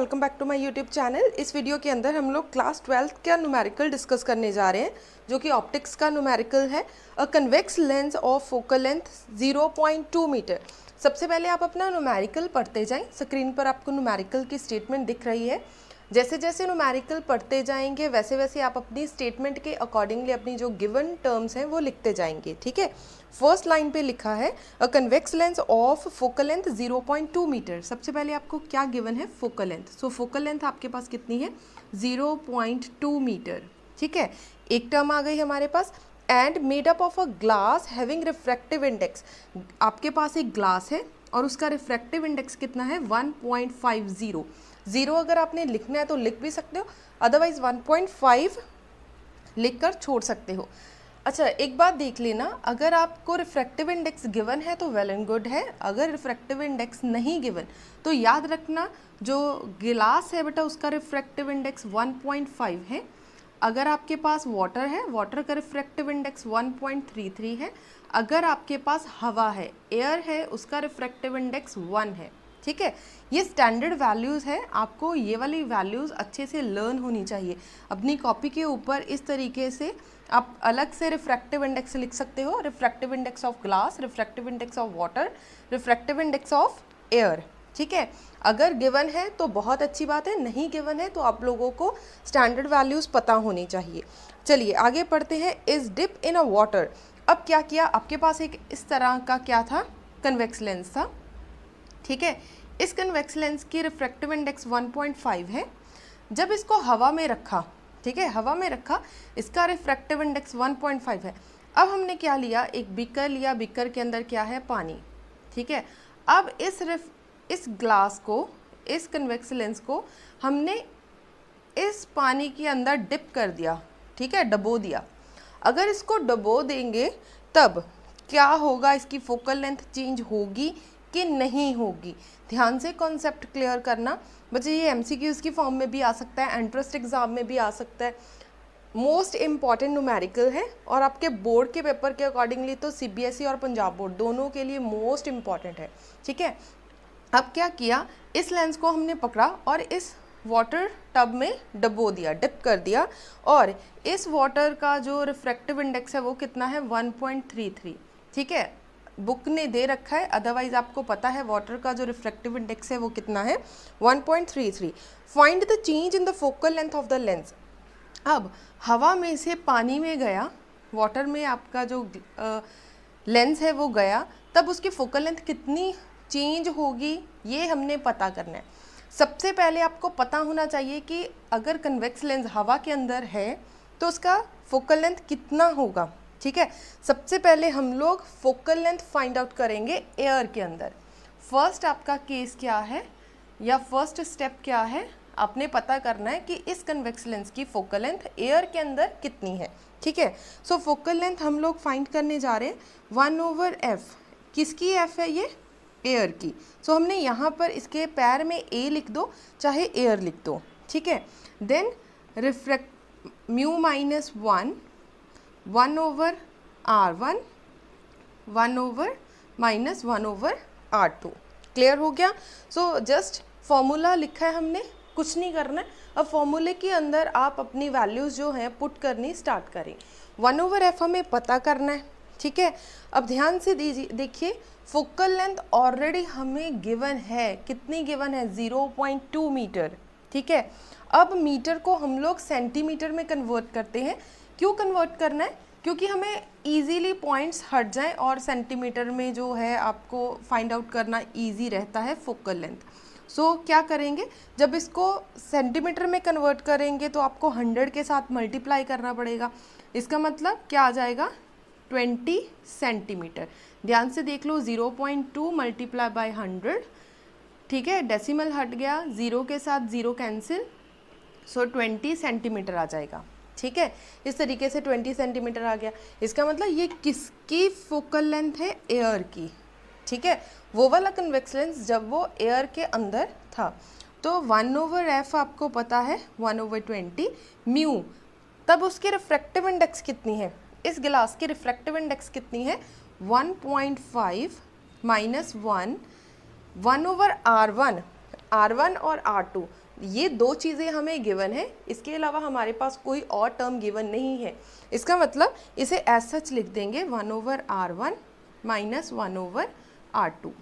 welcome back to my YouTube channel इस video के अंदर हम लोग क्लास ट्वेल्थ का न्यूमेरिकल डिस्कस करने जा रहे हैं जो कि ऑप्टिक्स का न्यूमेरिकल है a convex lens of focal length 0.2 metre सबसे पहले आप अपना न्यूमेरिकल पढ़ते जाएं स्क्रीन पर आपको न्यूमेरिकल की स्टेटमेंट दिख रही है जैसे जैसे नुमेरिकल पढ़ते जाएंगे वैसे वैसे आप अपनी स्टेटमेंट के अकॉर्डिंगली अपनी जो गिवन टर्म्स हैं वो लिखते जाएंगे ठीक है फर्स्ट लाइन पे लिखा है a convex lens of focal length 0.2 metre सबसे पहले आपको क्या गिवन है focal length so focal length आपके पास कितनी है 0.2 मीटर ठीक है एक टर्म आ गई हमारे पास and made up of a glass having refractive index आपके पास एक ग्लास है और उसका रिफ्रैक्टिव इंडेक्स कितना है 1.50 ज़ीरो अगर आपने लिखना है तो लिख भी सकते हो अदरवाइज़ वन पॉइंट फाइव लिख कर छोड़ सकते हो अच्छा एक बात देख लेना अगर आपको रिफ्रैक्टिव इंडेक्स गिवन है तो वेल एंड गुड है अगर रिफ्रैक्टिव इंडेक्स नहीं गिवन तो याद रखना जो गिलास है बेटा उसका रिफ्रैक्टिव इंडेक्स 1.5 है अगर आपके पास वाटर है वाटर का रिफ्रैक्टिव इंडेक्स 1.33 है अगर आपके पास हवा है एयर है उसका रिफ्रैक्टिव इंडेक्स 1 है ठीक है ये स्टैंडर्ड वैल्यूज़ हैं आपको ये वाली वैल्यूज़ अच्छे से लर्न होनी चाहिए अपनी कॉपी के ऊपर इस तरीके से आप अलग से रिफ्रैक्टिव इंडेक्स लिख सकते हो refractive index of glass refractive index of water refractive index of air ठीक है अगर गिवन है तो बहुत अच्छी बात है नहीं गिवन है तो आप लोगों को स्टैंडर्ड वैल्यूज़ पता होनी चाहिए चलिए आगे पढ़ते हैं is dip in a water अब क्या किया आपके पास एक इस तरह का क्या था कन्वेक्स लेंस था ठीक है इस कन्वेक्स लेंस की रिफ्रैक्टिव इंडेक्स 1.5 है जब इसको हवा में रखा ठीक है हवा में रखा इसका रिफ्रैक्टिव इंडेक्स 1.5 है अब हमने क्या लिया एक बीकर लिया बीकर के अंदर क्या है पानी ठीक है अब इस रिफ इस ग्लास को इस कन्वेक्स लेंस को हमने इस पानी के अंदर डिप कर दिया ठीक है डबो दिया अगर इसको डबो देंगे तब क्या होगा इसकी फोकल लेंथ चेंज होगी कि नहीं होगी ध्यान से कॉन्सेप्ट क्लियर करना बच्चे ये एम की फॉर्म में भी आ सकता है एंट्रेंस एग्ज़ाम में भी आ सकता है मोस्ट इम्पॉर्टेंट नुमेरिकल है और आपके बोर्ड के पेपर के अकॉर्डिंगली तो ई e और पंजाब बोर्ड दोनों के लिए मोस्ट इम्पॉर्टेंट है ठीक है अब क्या किया इस लेंस को हमने पकड़ा और इस वाटर टब में डबो दिया डिप कर दिया और इस वाटर का जो रिफ्रैक्टिव इंडेक्स है वो कितना है 1.33 ठीक है बुक ने दे रखा है अदरवाइज आपको पता है वाटर का जो रिफ्लेक्टिव इंडेक्स है वो कितना है 1.33 find the change in the focal length of the lens अब हवा में से पानी में गया वाटर में आपका जो लेंस है वो गया तब उसकी फोकल लेंथ कितनी चेंज होगी ये हमने पता करना है सबसे पहले आपको पता होना चाहिए कि अगर कन्वेक्स लेंस हवा के अंदर है तो उसका फोकल लेंथ कितना होगा ठीक है सबसे पहले हम लोग फोकल लेंथ फाइंड आउट करेंगे एयर के अंदर फर्स्ट आपका केस क्या है या फर्स्ट स्टेप क्या है आपने पता करना है कि इस कन्वेक्स लेंस की फोकल लेंथ एयर के अंदर कितनी है ठीक है सो फोकल लेंथ हम लोग फाइंड करने जा रहे हैं वन ओवर एफ किसकी एफ है ये एयर की सो so, हमने यहाँ पर इसके पैर में ए लिख दो चाहे एयर लिख दो ठीक है then refract mu minus one one over R one one over minus one over R two clear हो गया सो जस्ट फॉर्मूला लिखा है हमने कुछ नहीं करना है अब फॉर्मूले के अंदर आप अपनी वैल्यूज़ जो हैं पुट करनी स्टार्ट करें वन ओवर एफ हमें पता करना है ठीक है अब ध्यान से दीजिए देखिए फोकल लेंथ ऑलरेडी हमें गिवन है कितनी गिवन है ज़ीरो पॉइंट टू मीटर ठीक है अब मीटर को हम लोग सेंटीमीटर में कन्वर्ट करते हैं क्यों कन्वर्ट करना है क्योंकि हमें ईजीली पॉइंट्स हट जाएं और सेंटीमीटर में जो है आपको फाइंड आउट करना ईजी रहता है फोकल लेंथ सो so, क्या करेंगे जब इसको सेंटीमीटर में कन्वर्ट करेंगे तो आपको हंड्रेड के साथ मल्टीप्लाई करना पड़ेगा इसका मतलब क्या आ जाएगा ट्वेंटी सेंटीमीटर ध्यान से देख लो zero point two multiply by hundred ठीक है डेसिमल हट गया ज़ीरो के साथ zero cancel so twenty centimetre आ जाएगा ठीक है इस तरीके से ट्वेंटी सेंटीमीटर आ गया इसका मतलब ये किसकी फोकल लेंथ है एयर की ठीक है वो वाला कन्वेक्स लेंस जब वो एयर के अंदर था तो वन ओवर एफ आपको पता है वन ओवर ट्वेंटी म्यू तब उसकी रिफ्रैक्टिव इंडेक्स कितनी है इस गिलास की रिफ्रैक्टिव इंडेक्स कितनी है one point five minus one one over R one R one और आर टू ये दो चीज़ें हमें गिवन है इसके अलावा हमारे पास कोई और टर्म गिवन नहीं है इसका मतलब इसे एज सच लिख देंगे one over R one minus one over R two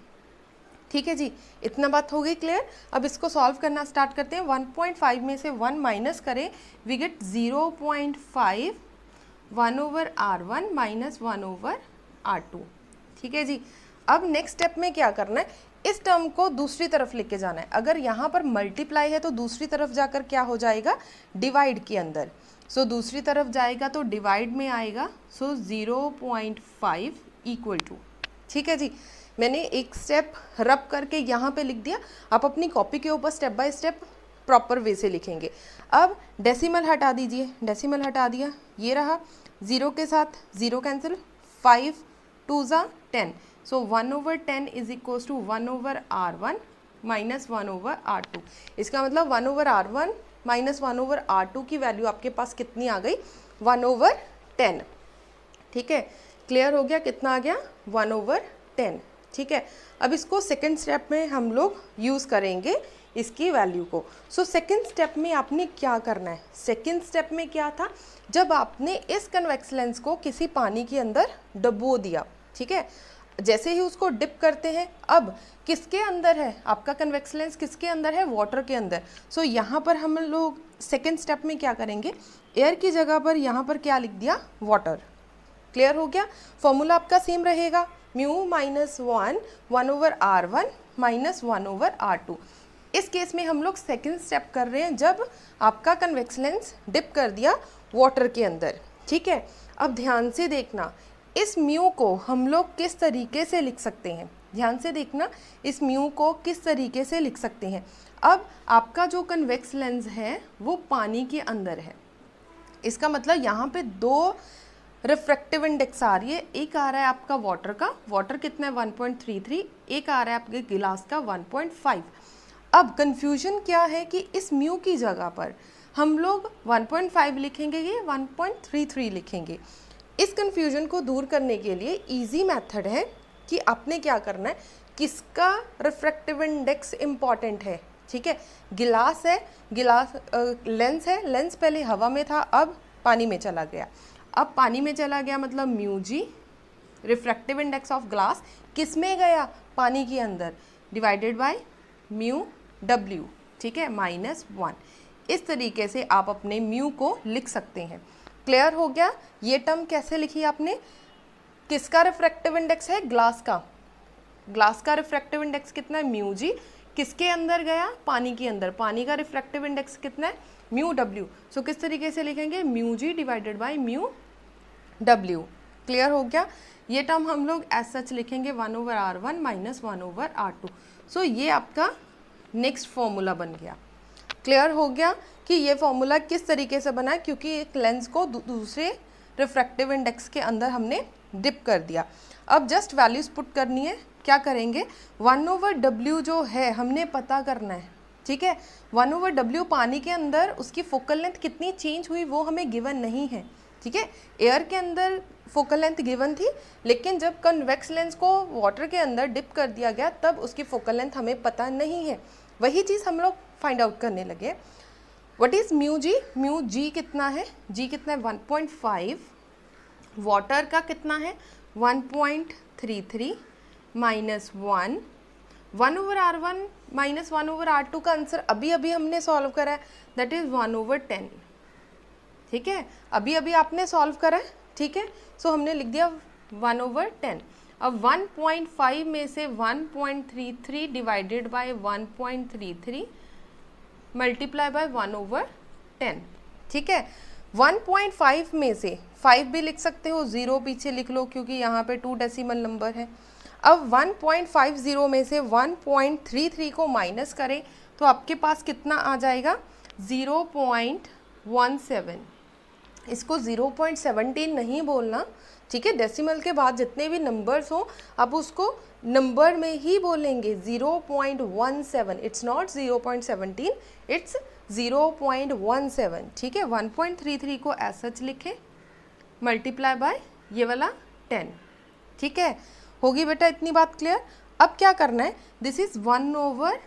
ठीक है जी इतना बात हो गई क्लियर अब इसको सॉल्व करना स्टार्ट करते हैं वन पॉइंट फाइव में से वन माइनस करें we get zero point five one over R one minus one over R two ठीक है जी अब नेक्स्ट स्टेप में क्या करना है इस टर्म को दूसरी तरफ लेके जाना है अगर यहाँ पर मल्टीप्लाई है तो दूसरी तरफ जाकर क्या हो जाएगा डिवाइड के अंदर सो so, दूसरी तरफ जाएगा तो डिवाइड में आएगा so zero point five equal to ठीक है जी मैंने एक स्टेप रब करके यहाँ पे लिख दिया आप अपनी कॉपी के ऊपर step by step proper way से लिखेंगे अब डेसिमल हटा दीजिए डेसिमल हटा दिया ये रहा ज़ीरो के साथ ज़ीरो कैंसिल फाइव टू ज़ा ten so one over ten is equal to one over R one minus one over R two इसका मतलब one over R one minus one over R two की value आपके पास कितनी आ गई one over ten ठीक है क्लियर हो गया कितना आ गया वन ओवर टेन ठीक है अब इसको सेकेंड स्टेप में हम लोग यूज़ करेंगे इसकी वैल्यू को सो सेकेंड स्टेप में आपने क्या करना है सेकेंड स्टेप में क्या था जब आपने इस कन्वेक्स लेंस को किसी पानी के अंदर डबो दिया ठीक है जैसे ही उसको डिप करते हैं अब किसके अंदर है आपका कन्वेक्स लेंस किसके अंदर है वाटर के अंदर सो so, यहाँ पर हम लोग सेकेंड स्टेप में क्या करेंगे एयर की जगह पर यहाँ पर क्या लिख दिया वाटर क्लियर हो गया फॉर्मूला आपका सेम रहेगा mu minus one one over R one minus one over R two इस केस में हम लोग सेकेंड स्टेप कर रहे हैं जब आपका कन्वेक्स लेंस डिप कर दिया वाटर के अंदर ठीक है अब ध्यान से देखना इस म्यू को हम लोग किस तरीके से लिख सकते हैं ध्यान से देखना इस म्यू को किस तरीके से लिख सकते हैं अब आपका जो कन्वेक्स लेंस है वो पानी के अंदर है इसका मतलब यहाँ पे दो रिफ्रैक्टिव इंडेक्स आ रही है एक आ रहा है आपका वाटर का वाटर कितना है 1.33 एक आ रहा है आपके गिलास का 1.5 अब कन्फ्यूजन क्या है कि इस म्यू की जगह पर हम लोग 1.5 लिखेंगे ये 1.33 लिखेंगे इस कन्फ्यूजन को दूर करने के लिए ईजी मैथड है कि आपने क्या करना है किसका रिफ्रैक्टिव इंडेक्स इम्पॉर्टेंट है ठीक है गिलास है गिलास लेंस है लेंस पहले हवा में था अब पानी में चला गया अब पानी में चला गया मतलब mu G refractive index of glass किस में गया पानी के अंदर डिवाइडेड बाय म्यू डब्ल्यू ठीक है माइनस वन इस तरीके से आप अपने म्यू को लिख सकते हैं क्लियर हो गया ये टर्म कैसे लिखी आपने किसका रिफ्रैक्टिव इंडेक्स है ग्लास का ग्लास का रिफ्रैक्टिव इंडेक्स कितना है म्यू जी किसके अंदर गया पानी के अंदर पानी का रिफ्रैक्टिव इंडेक्स कितना है म्यू डब्ल्यू सो किस तरीके से लिखेंगे mu G divided by mu W clear हो गया ये टर्म हम लोग एज सच लिखेंगे one over R one minus one over R two so ये आपका नेक्स्ट फॉर्मूला बन गया क्लियर हो गया कि ये फॉर्मूला किस तरीके से बना है क्योंकि एक लेंस को दू, दूसरे रिफ्रैक्टिव इंडेक्स के अंदर हमने डिप कर दिया अब जस्ट वैल्यूज़ पुट करनी है क्या करेंगे वन ओवर डब्ल्यू जो है हमने पता करना है ठीक है वन ओवर डब्ल्यू पानी के अंदर उसकी फोकल लेंथ कितनी चेंज हुई वो हमें गिवन नहीं है ठीक है एयर के अंदर फोकल लेंथ गिवन थी लेकिन जब कन्वेक्स लेंस को वाटर के अंदर डिप कर दिया गया तब उसकी फोकल लेंथ हमें पता नहीं है वही चीज़ हम लोग फाइंड आउट करने लगे what is mu G mu G कितना है जी कितना है 1.5 वाटर का कितना है 1.33 minus one one over R one minus one over R two का आंसर अभी अभी हमने सॉल्व करा है that is one over ten ठीक है अभी अभी आपने सॉल्व करा है ठीक है सो हमने लिख दिया वन ओवर टेन अब 1.5 में से 1.33 divided by 1.33 multiply by one over ten ठीक है 1.5 में से 5 भी लिख सकते हो ज़ीरो पीछे लिख लो क्योंकि यहाँ पे टू डेसिमल नंबर है अब 1.50 में से 1.33 को माइनस करें तो आपके पास कितना आ जाएगा 0.17 इसको 0.17 नहीं बोलना ठीक है डेसिमल के बाद जितने भी नंबर्स हों अब उसको नंबर में ही बोलेंगे 0.17 इट्स नॉट 0.17 इट्स 0.17 ठीक है 1.33 को ऐसा लिखें मल्टीप्लाई बाय ये वाला 10 ठीक है होगी बेटा इतनी बात क्लियर अब क्या करना है this is one over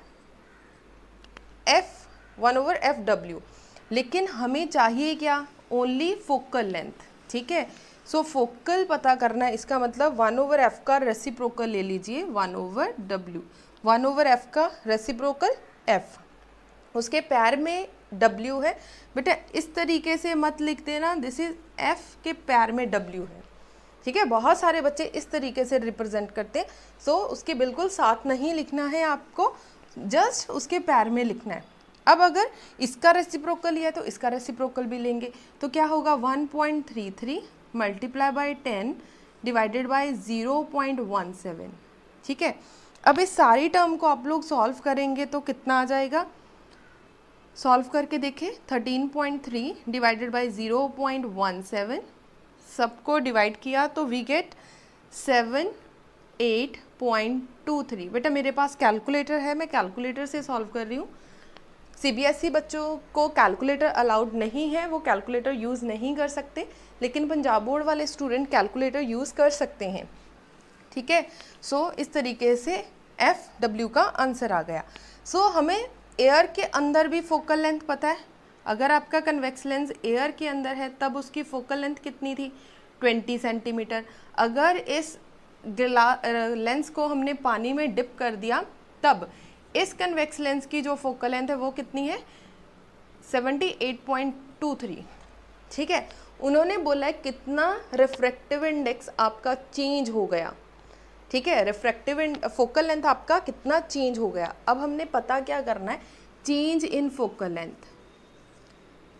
F one over F W लेकिन हमें चाहिए क्या ओनली फोकल लेंथ ठीक है सो फोकल पता करना है इसका मतलब वन ओवर एफ का रेसिप्रोकल ले लीजिए one over W one over F का रेसिप्रोकल एफ उसके पैर में डब्ल्यू है बेटा इस तरीके से मत लिख देना दिस इज एफ के पैर में डब्ल्यू है ठीक है बहुत सारे बच्चे इस तरीके से रिप्रेजेंट करते हैं so, सो उसके बिल्कुल साथ नहीं लिखना है आपको जस्ट उसके पैर में लिखना है अब अगर इसका रेसिप्रोकल लिया तो इसका रेसिप्रोकल भी लेंगे तो क्या होगा 1.33 point three three multiply by ten divided by zero point one seven ठीक है अब इस सारी टर्म को आप लोग सॉल्व करेंगे तो कितना आ जाएगा सॉल्व करके देखें 13.3 डिवाइडेड बाई वन सेवन सबको डिवाइड किया तो वी गेट 78.23 बेटा मेरे पास कैलकुलेटर है मैं कैलकुलेटर से सॉल्व कर रही हूँ सीबीएसई e बच्चों को कैलकुलेटर अलाउड नहीं है वो कैलकुलेटर यूज़ नहीं कर सकते लेकिन पंजाब बोर्ड वाले स्टूडेंट कैलकुलेटर यूज़ कर सकते हैं ठीक है सो so, इस तरीके से एफ डब्ल्यू का आंसर आ गया सो so, हमें एयर के अंदर भी फोकल लेंथ पता है अगर आपका कन्वेक्स लेंस एयर के अंदर है तब उसकी फोकल लेंथ कितनी थी 20 सेंटीमीटर अगर इस ग्ला लेंस को हमने पानी में डिप कर दिया तब इस कन्वेक्स लेंस की जो फोकल लेंथ है वो कितनी है 78.23 ठीक है उन्होंने बोला है कितना रिफ्रैक्टिव इंडेक्स आपका चेंज हो गया ठीक है रिफ्रैक्टिव फोकल लेंथ आपका कितना चेंज हो गया अब हमने पता क्या करना है change in focal length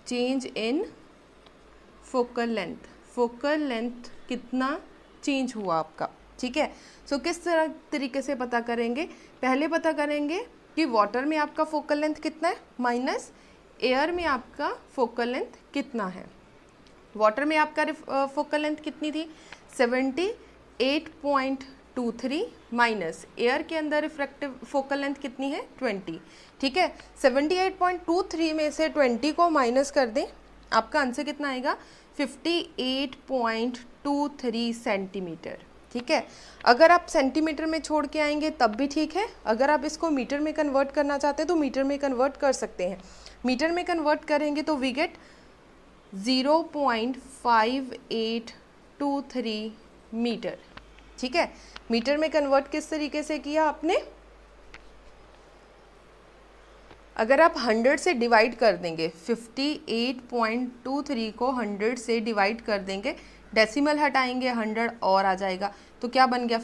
change in focal length focal length कितना चेंज हुआ आपका ठीक है सो किस तरह तरीके से पता करेंगे पहले पता करेंगे कि वाटर में आपका फोकल लेंथ कितना है माइनस एयर में आपका फोकल लेंथ कितना है वाटर में आपका फोकल लेंथ कितनी थी 78.23 माइनस एयर के अंदर रिफ्रैक्टिव फोकल लेंथ कितनी है 20 ठीक है 78.23 में से 20 को माइनस कर दें आपका आंसर कितना आएगा 58.23 सेंटीमीटर ठीक है अगर आप सेंटीमीटर में छोड़ के आएंगे तब भी ठीक है अगर आप इसको मीटर में कन्वर्ट करना चाहते हैं तो मीटर में कन्वर्ट कर सकते हैं मीटर में कन्वर्ट करेंगे तो we get zero point five eight two three metre ठीक है मीटर में कन्वर्ट किस तरीके से किया आपने अगर आप 100 से डिवाइड कर देंगे 58.23 को 100 से डिवाइड कर देंगे डेसिमल हटाएंगे 100 और आ जाएगा तो क्या बन गया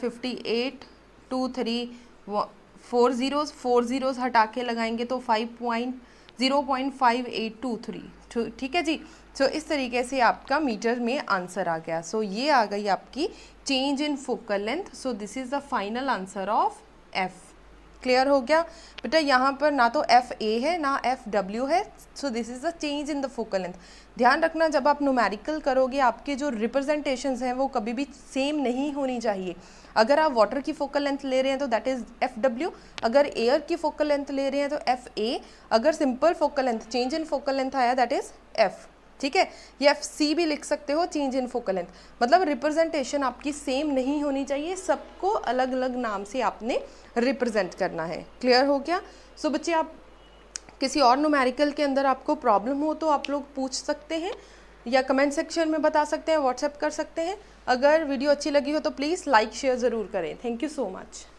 58.23 फोर ज़ीरोज़ फोर ज़ीरोज़ हटा के लगाएंगे तो five point zero point five eight two three तो ठीक है जी सो so, इस तरीके से आपका मीटर में आंसर आ गया सो so, ये आ गई आपकी change in focal length so this is the final answer of F clear हो गया बेटा यहाँ पर ना तो एफ ए है ना एफ डब्ल्यू है so this is a change in the focal length ध्यान रखना जब आप नोमेरिकल करोगे आपके जो रिप्रेजेंटेशन हैं वो कभी भी सेम नहीं होनी चाहिए अगर आप वाटर की फोकल लेंथ ले रहे हैं तो दैट इज़ एफ डब्ल्यू अगर एयर की फोकल लेंथ ले रहे हैं तो एफ ए अगर simple focal length change in focal length आया दैट इज़ एफ़ ठीक है या एफ सी भी लिख सकते हो चेंज इन फोकल लेंथ मतलब रिप्रेजेंटेशन आपकी सेम नहीं होनी चाहिए सबको अलग अलग नाम से आपने रिप्रेजेंट करना है क्लियर हो गया सो so, बच्चे आप किसी और नोमेरिकल के अंदर आपको प्रॉब्लम हो तो आप लोग पूछ सकते हैं या कमेंट सेक्शन में बता सकते हैं व्हाट्सएप कर सकते हैं अगर वीडियो अच्छी लगी हो तो प्लीज़ लाइक शेयर ज़रूर करें थैंक यू सो मच